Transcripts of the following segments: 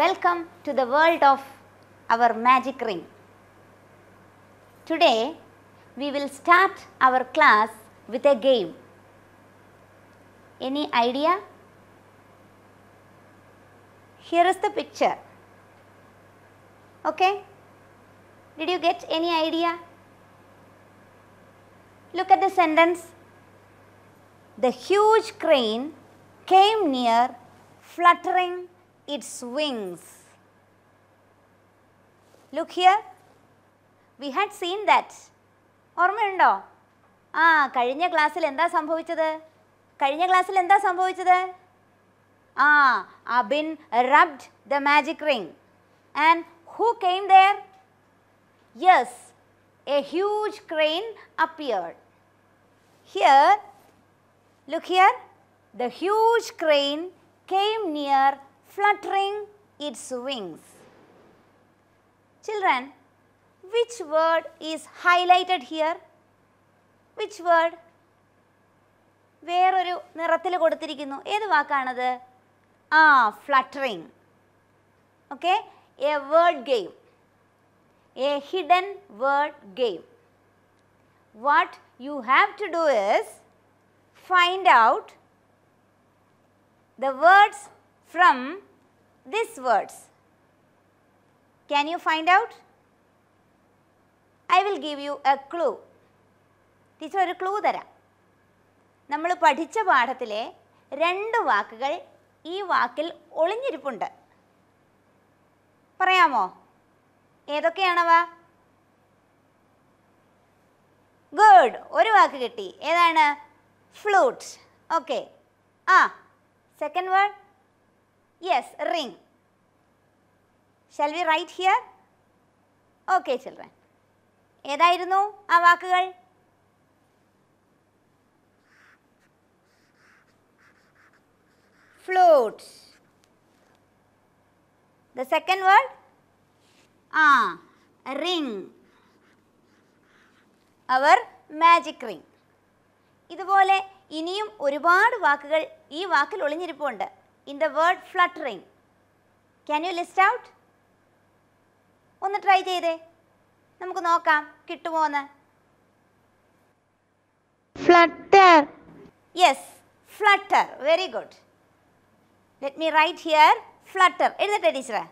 Welcome to the world of our magic ring. Today we will start our class with a game. Any idea? Here is the picture. Okay? Did you get any idea? Look at the sentence. The huge crane came near fluttering its wings. Look here. We had seen that. Ormundo. Ah, Karinya glassil enda sambo each other. Karinya glassil enda sambo each other. Ah, Abin rubbed the magic ring. And who came there? Yes, a huge crane appeared. Here, look here. The huge crane came near fluttering its wings. Children, which word is highlighted here? Which word? Where are you? Ah, fluttering. Okay? A word game. A hidden word game. What you have to do is find out the words from these words. Can you find out? I will give you a clue. Teacher ഒരു clue തരാം നമ്മൾ പഠിച്ച പാഠത്തിലെ രണ്ട് വാക്കുകൾ ഈ വാക്കിൽ ഒളിഞ്ഞിരിപ്പുണ്ട് പറയാമോ ഏതൊക്കെയാണവ good ഒരു വാക്ക് കിട്ടി ഏതാണ് ഫ്ലൂട്ട് ഓക്കെ ആ second word Yes, ring. Shall we write here? Okay, children. ഏതായിരുന്നു ആ വാക്കുകൾ floats. The second word? Ah, ring. Our magic ring. ഇതുപോലെ iniyum oru വാക്കുകൾ ee വാക്കിൽ ഒളിഞ്ഞിരിപ്പുണ്ട് in the word fluttering? Can you list out? One try jay de. Namukku nokam. Kittu one. Flutter. Yes. Flutter. Very good. Let me write here. Flutter. In the teacher.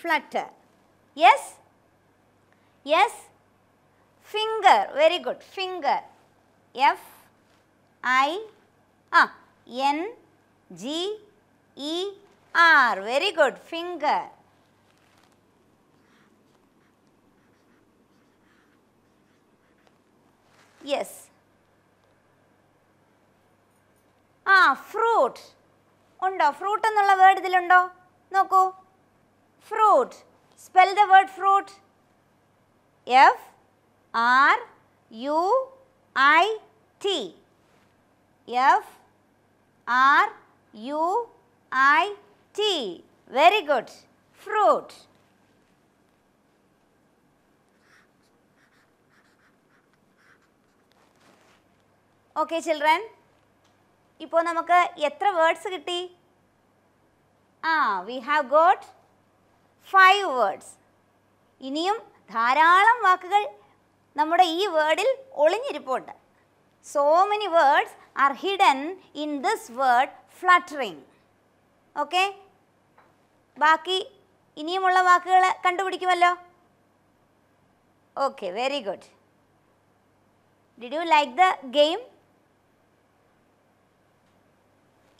Flutter. Yes. Yes. Finger. Very good. Finger. F I ah N G E R very good finger yes ah fruit ഉണ്ടോ fruit എന്നുള്ള word ഇതിലുണ്ടോ നോക്കൂ fruit spell the word fruit F R U I T F R U I T. Very good. Fruit. Okay children ഇപ്പോൾ നമുക്ക് എത്ര words കിട്ടി ah we have got five words ഇനിയും ധാരാളം വാക്കുകൾ നമ്മുടെ ഈ വേർഡിൽ ഒളിഞ്ഞിരിപ്പുണ്ട് So many words are hidden in this word fluttering. Okay? ബാക്കി ഇനിയുമുള്ള വാക്കുകൾ കണ്ടുപിടിക്കുമല്ലോ okay very good did you like the game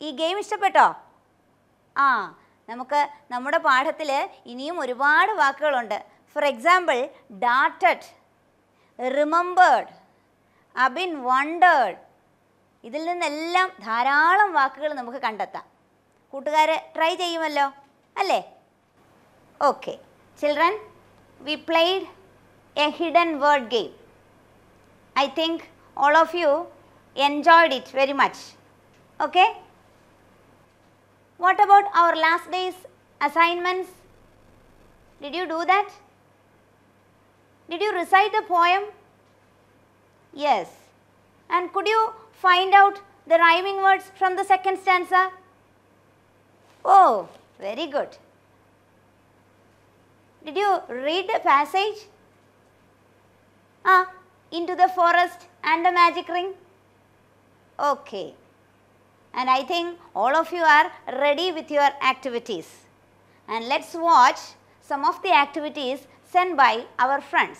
ഈ ഗെയിം ഇഷ്ടപ്പെട്ടോ ആ നമുക്ക് നമ്മുടെ പാഠത്തിൽ ഇനിയും ഒരുപാട് വാക്കുകളുണ്ട് ഫോർ എക്സാമ്പിൾ ഡാറ്റഡ് റിമംബേർഡ് അബിൻ വണ്ടേഡ് ഇതിൽ നിന്നെല്ലാം ധാരാളം വാക്കുകൾ നമുക്ക് കണ്ടെത്താം കൂട്ടുകാരെ ട്രൈ ചെയ്യുമല്ലോ അല്ലേ okay children we played a hidden word game I think all of you enjoyed it very much okay what about our last day's assignments did you do that did you recite a poem Yes. And could you find out the rhyming words from the second stanza? Oh, very good. Did you read the passage? Ah, into the forest and the magic ring? Okay. And I think all of you are ready with your activities. And let's watch some of the activities sent by our friends.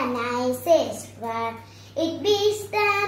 the nicest one. It beats the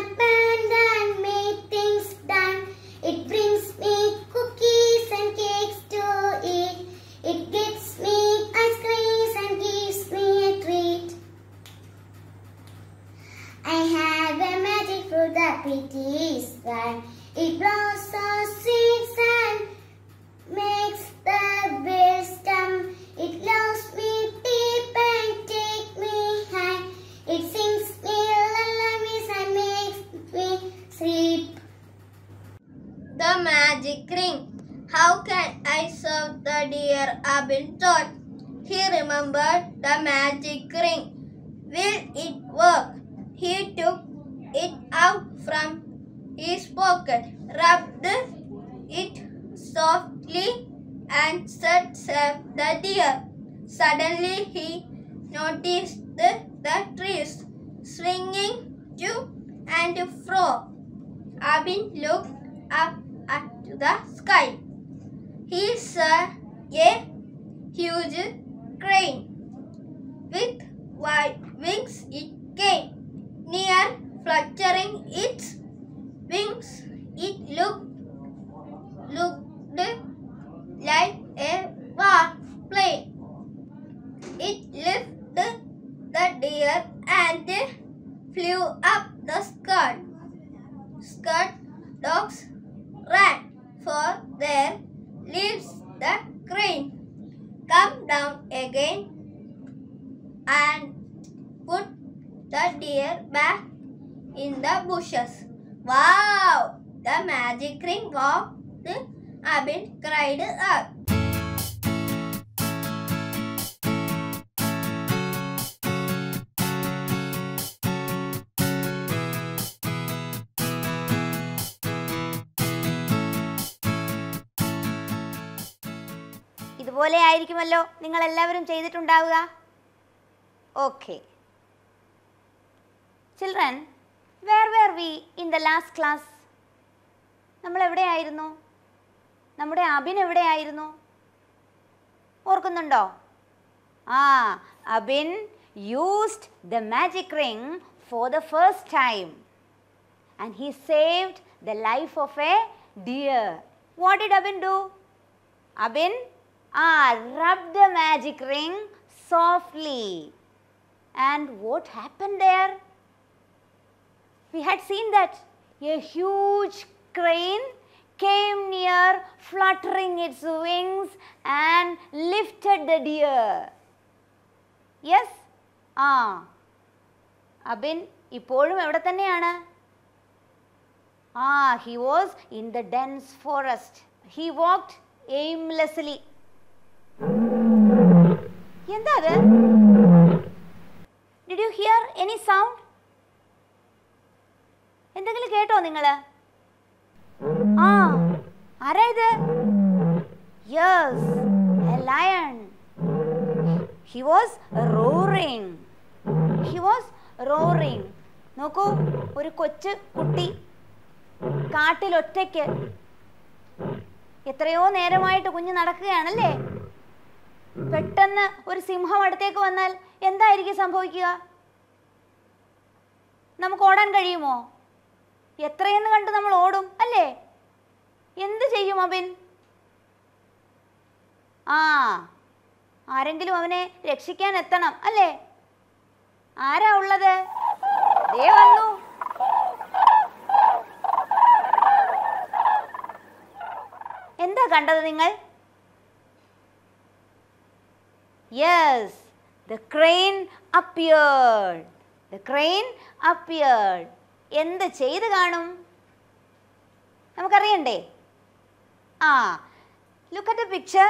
flickering. How can I serve the deer? Abin thought. He remembered the magic ring. Will it work? He took it out from his pocket, rubbed it softly and said, save the deer. Suddenly he noticed the, the trees swinging to and fro. Abin looked up to the sky. He saw a huge crane. With wide wings it came. Near fluttering its wings, it looked, looked like a ആയിരിക്കുമല്ലോ നിങ്ങൾ എല്ലാവരും ചെയ്തിട്ടുണ്ടാവുക okay children where where we in the last class നമ്മൾ എവിടെയായിരുന്നു നമ്മുടെ അബിൻ എവിടെയായിരുന്നു ഓർക്കുന്നുണ്ടോ ah Abin used the magic ring for the first time and he saved the life of a deer what did Abin do Abin Ah, rub the magic ring softly. And what happened there? We had seen that a huge crane came near fluttering its wings and lifted the deer. Yes? ah, Abin, ഇപ്പോഴും എവിടെ തന്നെയാണ് Ah, he was in the dense forest. He walked aimlessly. എന്താ അത് did you hear any sound എന്തെങ്കിലും കേട്ടോ നിങ്ങൾ ആ ആരാ ഇത് yes a lion he was roaring he was roaring നോക്കൂ ഒരു കൊച്ചു കുട്ടി കാട്ടിലൊറ്റയ്ക്ക് എത്രയോ നേരമായിട്ട് കുഞ്ഞ് നടക്കുകയാണല്ലേ പെട്ടെന്ന് ഒരു സിംഹം അടുത്തേക്ക് വന്നാൽ എന്തായിരിക്കും സംഭവിക്കുക നമുക്ക് ഓടാൻ കഴിയുമോ എത്രയെന്ന് കണ്ട് നമ്മൾ ഓടും അല്ലേ എന്ത് ചെയ്യും അബിൻ ആ ആരെങ്കിലും അവനെ രക്ഷിക്കാൻ എത്തണം അല്ലേ ആരാ ഉള്ളത് ദേ വന്നു എന്താ കണ്ടത് നിങ്ങൾ Yes, the crane appeared. The crane appeared. എന്ത് ചെയ്ത് കാണും നമുക്കറിയണ്ടേ ആ ലുക്ക് അറ്റ് പിക്ചർ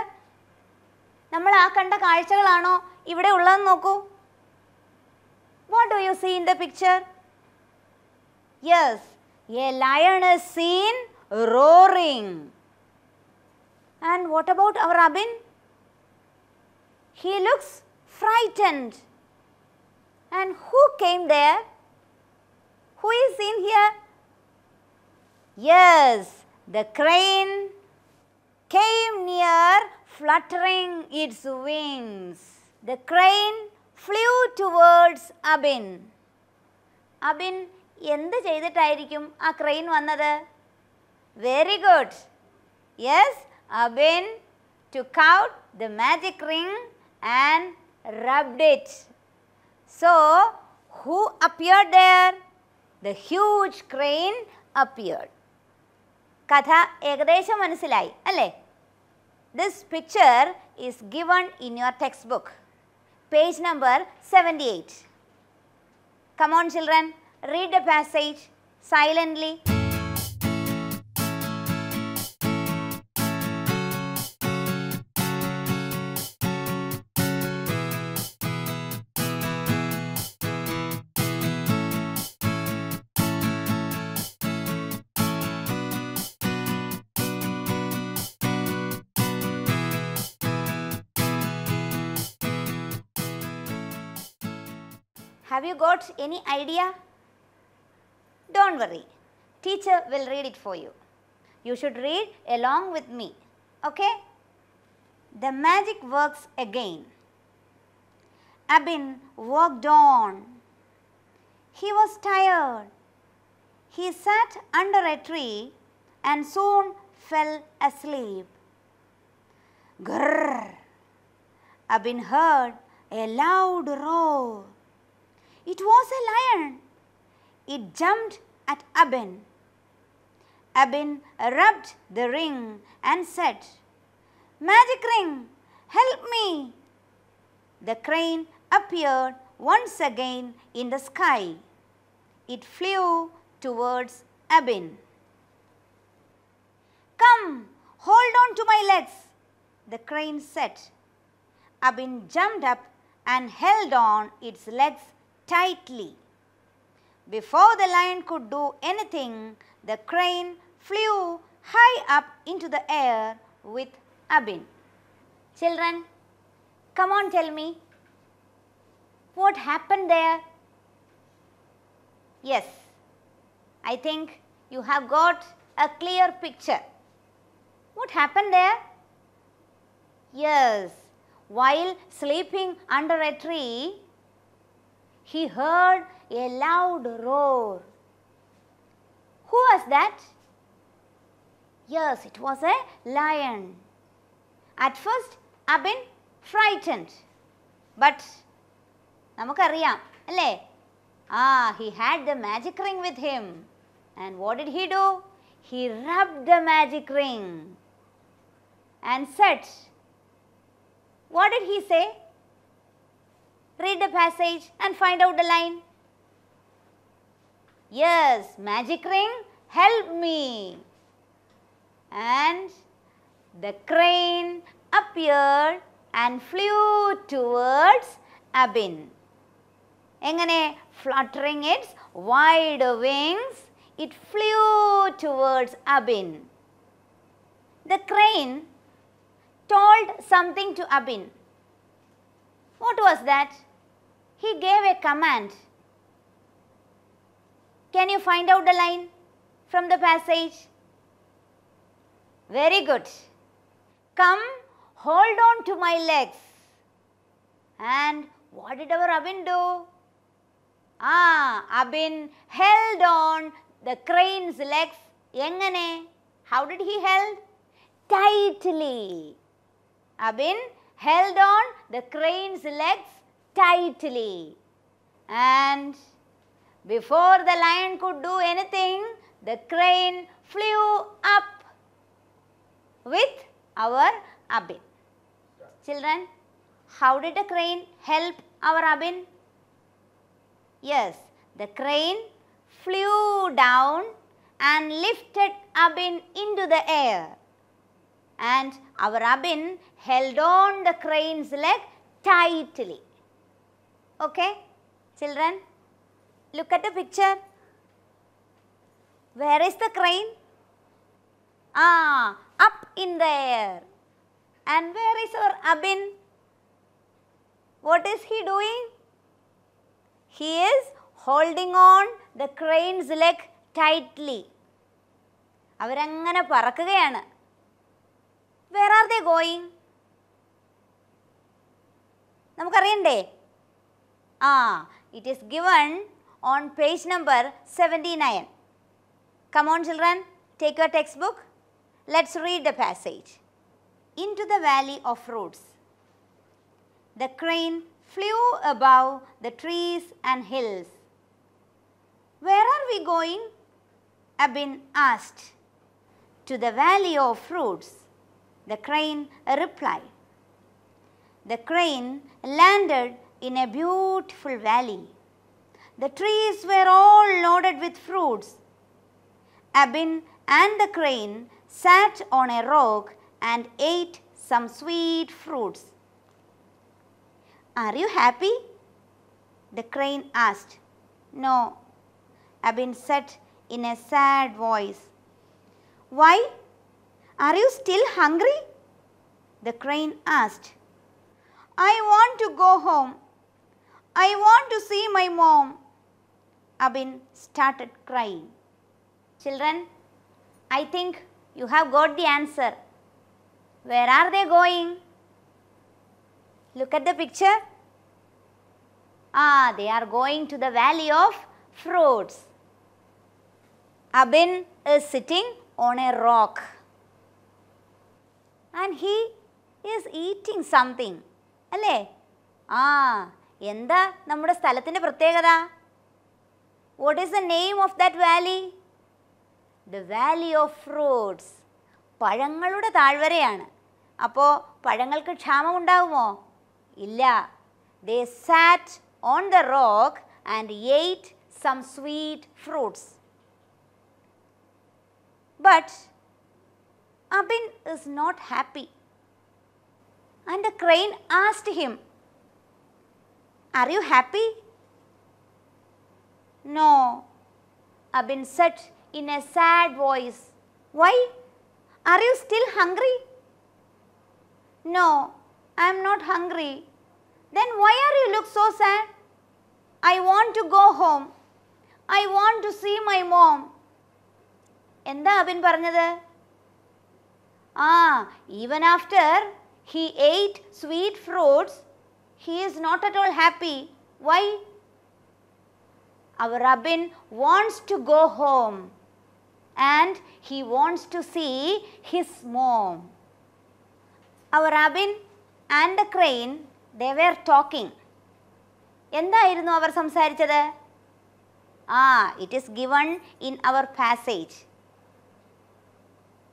നമ്മൾ ആ കണ്ട കാഴ്ചകളാണോ ഇവിടെ ഉള്ളതെന്ന് നോക്കൂ what do you see in the picture yes a lion is seen roaring and what about our Abin He looks frightened. And who came there? Who is in here? Yes, the crane came near fluttering its wings. The crane flew towards Abin. Abin എന്ത് ചെയ്തിട്ടായിരിക്കും ആ crane വന്നത് Very good. Yes, Abin took out the magic ring and rubbed it. So, who appeared there? The huge crane appeared. Katha Egadesha Manasilai. Alle. This picture is given in your textbook. Page number 78. Come on, children, read the passage silently. Have you got any idea? Don't worry, teacher will read it for you. You should read along with me, okay? The magic works again. Abin walked on. He was tired. He sat under a tree and soon fell asleep. Grrr! Abin heard a loud roar. It was a lion. It jumped at Abin. Abin rubbed the ring and said, Magic ring, help me. The crane appeared once again in the sky. It flew towards Abin. Come, hold on to my legs, the crane said. Abin jumped up and held on its legs tightly. Before the lion could do anything, the crane flew high up into the air with Abin. Children, come on tell me, what happened there? Yes, I think you have got a clear picture. What happened there? Yes, while sleeping under a tree, he heard a loud roar. Who was that? Yes, it was a lion. At first, i I've been frightened. But, Namukariya, Ah, he had the magic ring with him. And what did he do? He rubbed the magic ring and said, What did he say? Read the passage and find out the line. Yes, magic ring, help me. And the crane appeared and flew towards Abin. എങ്ങനെ fluttering its wide wings, it flew towards Abin. The crane told something to Abin. What was that? He gave a command. Can you find out the line from the passage? Very good. Come, hold on to my legs. And what did our Abin do? Ah, Abin held on the crane's legs. How did he held? Tightly. Abin held on the crane's legs tightly. And before the lion could do anything, the crane flew up with our Abin. Children, how did the crane help our Abin? Yes, the crane flew down and lifted Abin into the air and our Abin held on the crane's leg tightly. Okay, children, look at the picture. Where is the crane? Ah, up in the air. And where is our Abin? What is he doing? He is holding on the crane's leg tightly. അവരങ്ങനെ പറക്കുകയാണ് where are they going? നമുക്കറിയണ്ടേ ah it is on page number 79. Come on children, take your textbook. Let's read the passage. Into the valley of fruits. The crane flew above the trees and hills. Where are we going? Abin asked. To the valley of fruits. The crane replied. The crane landed in a beautiful valley. The trees were all loaded with fruits. Abin and the crane sat on a rock and ate some sweet fruits. Are you happy? The crane asked. No, Abin said in a sad voice. Why? Are you still hungry? The crane asked. I want to go home. I want to see my mom. Abin started crying. Children, I think you have got the answer. Where are they going? Look at the picture. Ah, they are going to the valley of fruits. Abin is sitting on a rock. And he is eating something അല്ലേ ആ എന്താ നമ്മുടെ സ്ഥലത്തിൻ്റെ പ്രത്യേകത what is the name of that valley the valley of fruits പഴങ്ങളുടെ താഴ്വരയാണ് അപ്പോൾ പഴങ്ങൾക്ക് ക്ഷാമം ഉണ്ടാകുമോ ഇല്ല they sat on the rock and ate some sweet fruits but Abin is not happy. And the crane asked him, Are you happy? No, Abin said in a sad voice. Why? Are you still hungry? No, I am not hungry. Then why are you look so sad? I want to go home. I want to see my mom. എന്താ അബിൻ പറഞ്ഞത് Ah, even after he ate sweet fruits, he is not at all happy. Why? Our rabbin wants to go home and he wants to see his mom. Our rabbin and the crane, they were talking. എന്തായിരുന്നു അവർ സംസാരിച്ചത് ആ Ah, it is given in our passage.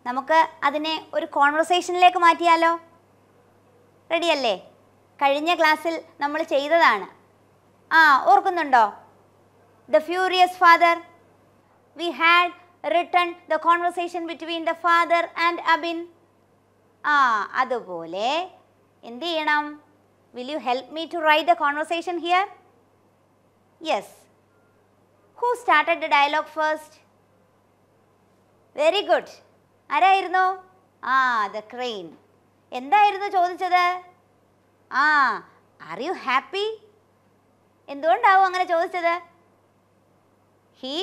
നമുക്ക് അതിനെ ഒരു കോൺവെർസേഷനിലേക്ക് മാറ്റിയാലോ റെഡിയല്ലേ കഴിഞ്ഞ ക്ലാസ്സിൽ നമ്മൾ ചെയ്തതാണ് ആ ഓർക്കുന്നുണ്ടോ the furious father we had written the conversation between the father and Abin ആ അതുപോലെ എന്തു ചെയ്യണം will you help me to write the conversation here yes who started the dialogue first very good ആരായിരുന്നു ആ ദ ക്രെയിൻ എന്തായിരുന്നു ചോദിച്ചത് ആ R you happy എന്തുകൊണ്ടാവും അങ്ങനെ ചോദിച്ചത് ഹീ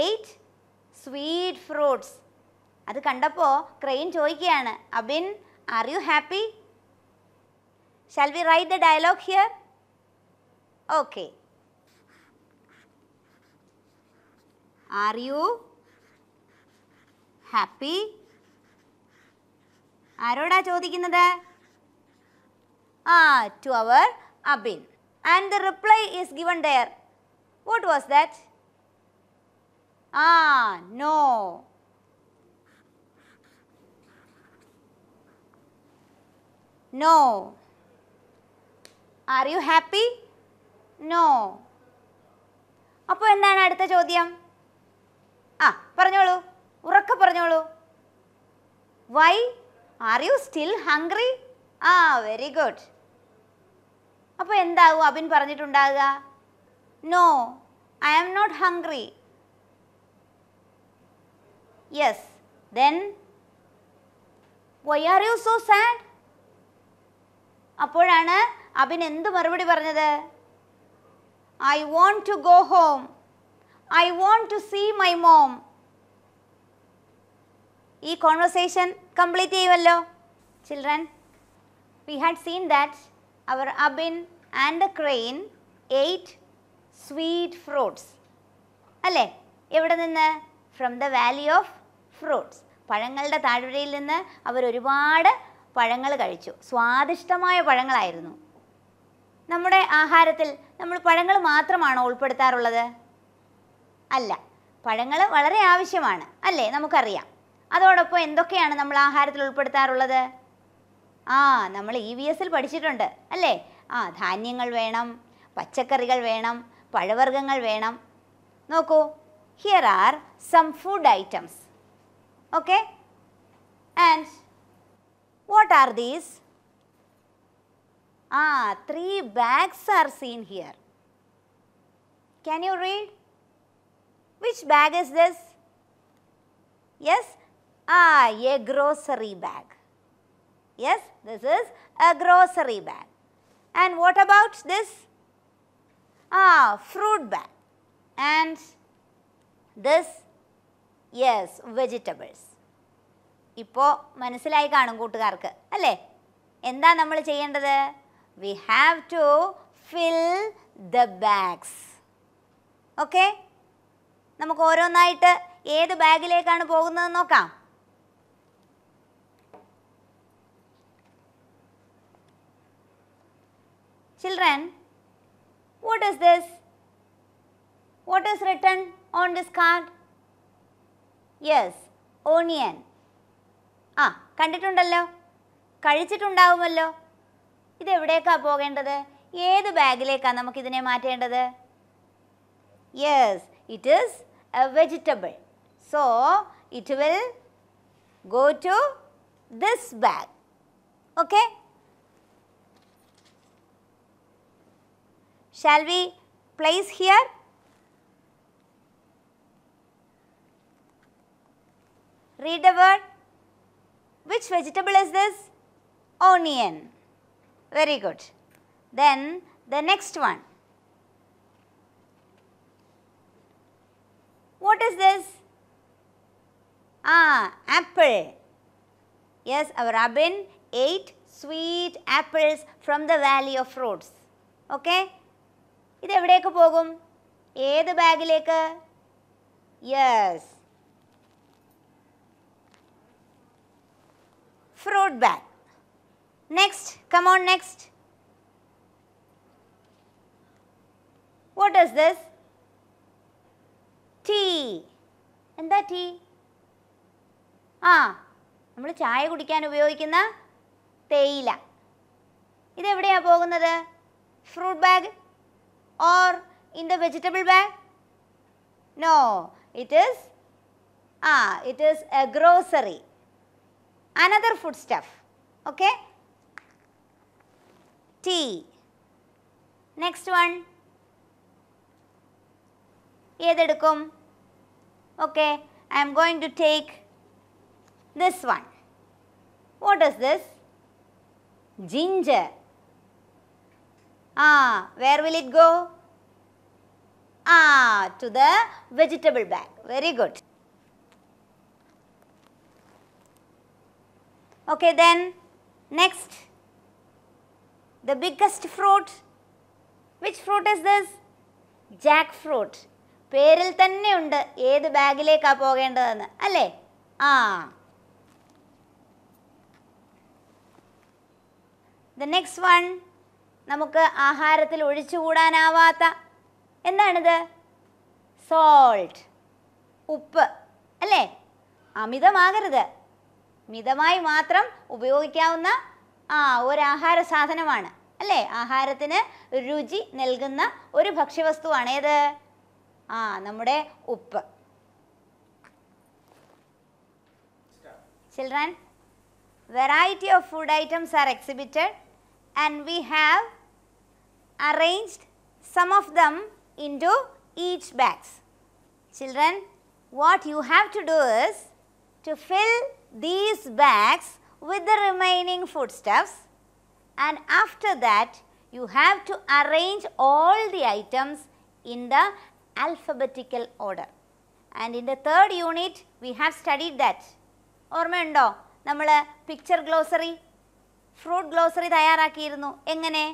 എയ്റ്റ് സ്വീറ്റ് ഫ്രൂട്ട്സ് അത് കണ്ടപ്പോൾ ക്രെയിൻ ചോദിക്കുകയാണ് Abin are you happy shall we write the dialogue here okay are you happy ആരോടാ ചോദിക്കുന്നത് ah to our Abin and the reply is given there what was that ah no no are you happy no അപ്പോൾ എന്താണ് അടുത്ത ചോദ്യം ആ പറഞ്ഞോളൂ ഉറക്കെ പറഞ്ഞോളൂ why are you still hungry ah very good അപ്പോൾ എന്താവും അബിൻ പറഞ്ഞിട്ടുണ്ടാകുക no I am not hungry yes then why are you so sad അപ്പോഴാണ് അബിൻ എന്ത് മറുപടി പറഞ്ഞത് I want to go home I want to see my mom ഈ conversation complete ചെയ്യുമല്ലോ children we had seen that our Abin and the crane ate sweet fruits അല്ലേ എവിടെ നിന്ന് from the valley of fruits പഴങ്ങളുടെ താഴ്വരയിൽ നിന്ന് അവർ ഒരുപാട് പഴങ്ങൾ കഴിച്ചു സ്വാദിഷ്ടമായ പഴങ്ങളായിരുന്നു നമ്മുടെ ആഹാരത്തിൽ നമ്മൾ പഴങ്ങൾ മാത്രമാണോ ഉൾപ്പെടുത്താറുള്ളത് അല്ല പഴങ്ങൾ വളരെ ആവശ്യമാണ് അല്ലേ നമുക്കറിയാം അതോടൊപ്പം എന്തൊക്കെയാണ് നമ്മൾ ആഹാരത്തിൽ ഉൾപ്പെടുത്താറുള്ളത് ആ നമ്മൾ ഇ വി എസിൽ പഠിച്ചിട്ടുണ്ട് അല്ലേ ആ ധാന്യങ്ങൾ വേണം പച്ചക്കറികൾ വേണം പഴവർഗ്ഗങ്ങൾ വേണം നോക്കൂ here are some food items okay and what are these ah three bags are seen here can you read which bag is this yes Ah, a grocery bag. Yes, this is a grocery bag. And what about this? Ah, fruit bag. And this, yes, vegetables. ഇപ്പോൾ മനസ്സിലായി കാണും കൂട്ടുകാർക്ക് അല്ലേ എന്താ നമ്മൾ ചെയ്യേണ്ടത് we have to fill the bags okay നമുക്ക് ഓരോന്നായിട്ട് ഏത് ബാഗിലേക്കാണ് പോകുന്നത് നോക്കാം Children, what is this? What is written on this card? Yes, onion. ആ കണ്ടിട്ടുണ്ടല്ലോ കഴിച്ചിട്ടുണ്ടാവുമല്ലോ ഇത് എവിടേക്കാണ് പോകേണ്ടത് ഏത് ബാഗിലേക്കാണ് നമുക്കിതിനെ മാറ്റേണ്ടത് yes it is a vegetable so it will go to this bag okay Shall we place here? Read the word. Which vegetable is this? Onion. Very good. Then the next one. What is this? Ah, apple. Yes, our robin ate sweet apples from the valley of fruits. Okay? ഇതെവിടേക്ക് പോകും ഏത് ബാഗിലേക്ക് yes fruit bag next come on next what is this tea എന്താ tea ആ നമ്മൾ ചായ കുടിക്കാൻ ഉപയോഗിക്കുന്ന തേയില ഇതെവിടെയാണ് പോകുന്നത് fruit bag or in the vegetable bag? No, it is, ah, it is a grocery, another foodstuff, okay. Tea. Next one, ഏതെടുക്കും okay I am going to take this one what is this ginger Ah, where will it go? Ah, to the vegetable bag. Very good. Okay, then next, the biggest fruit. Which fruit is this? Jackfruit. പേരിൽ തന്നെ Ed ഏത് ka പോകേണ്ടതെന്ന് അല്ലേ ah. the next one നമുക്ക് ആഹാരത്തിൽ ഒഴിച്ചുകൂടാനാവാത്ത എന്താണിത് salt ഉപ്പ് അല്ലേ അമിതമാകരുത് മിതമായി മാത്രം ഉപയോഗിക്കാവുന്ന ആ ഒരു സാധനമാണ് അല്ലേ ആഹാരത്തിന് രുചി നൽകുന്ന ഒരു ഭക്ഷ്യവസ്തുവാണ് ഏത് ആ നമ്മുടെ ഉപ്പ് children variety of food items are exhibited and we have arranged some of them into each bags. Children, what you have to do is to fill these bags with the remaining foodstuffs and after that you have to arrange all the items in the alphabetical order. And in the third unit we have studied that. ഓർമ്മയുണ്ടോ നമ്മൾ picture glossary. Fruit glossary തയ്യാറാക്കിയിരുന്നു എങ്ങനെ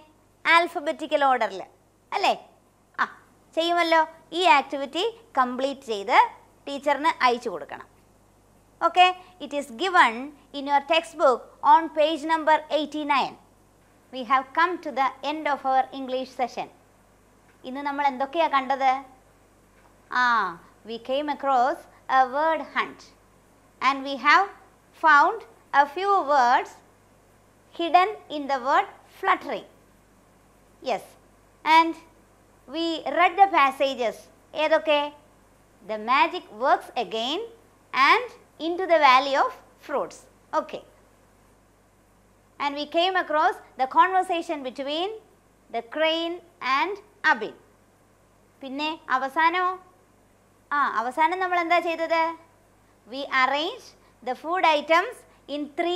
alphabetical ഓർഡറിൽ അല്ലേ ആ ചെയ്യുമല്ലോ ഈ activity complete ചെയ്ത് ടീച്ചറിന് അയച്ചു കൊടുക്കണം okay it is given in your text book on page number eighty nine we have come to the end of our English session ഇന്ന് നമ്മൾ എന്തൊക്കെയാണ് കണ്ടത് ah we came across a word hunt and we have found a few words hidden in the word fluttering. Yes. And we read the passages. Okay, The magic works again and into the valley of fruits. Okay. And we came across the conversation between the crane and Abin. പിന്നെ അവസാനമോ ആ അവസാനം നമ്മൾ എന്താ ചെയ്തത് we arrange the food items in three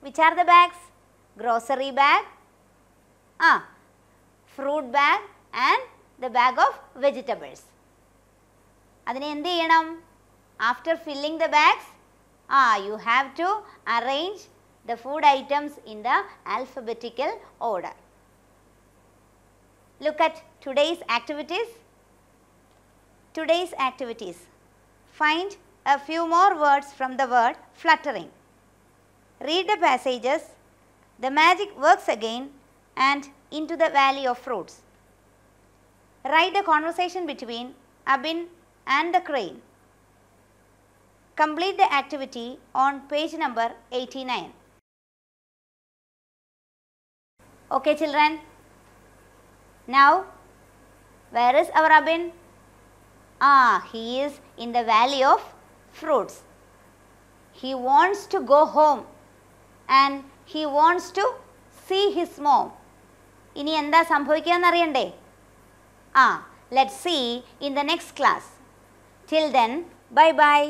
which are the bags? Grocery bag, ah, fruit bag and the bag of vegetables. After filling the bags, ah, you have to arrange the food items in the alphabetical order. Look at today's activities. Today's activities. Find a few more words from the word fluttering read the passages, the magic works again and into the valley of fruits. Write the conversation between Abin and the crane. Complete the activity on page number 89. Okay children. Now, where is our Abin? Ah, he is in the valley of fruits. He wants to go home and he wants to see his mom. ഇനി എന്താ സംഭവിക്കുകയെന്ന് അറിയണ്ടേ ah let see in the next class till then bye by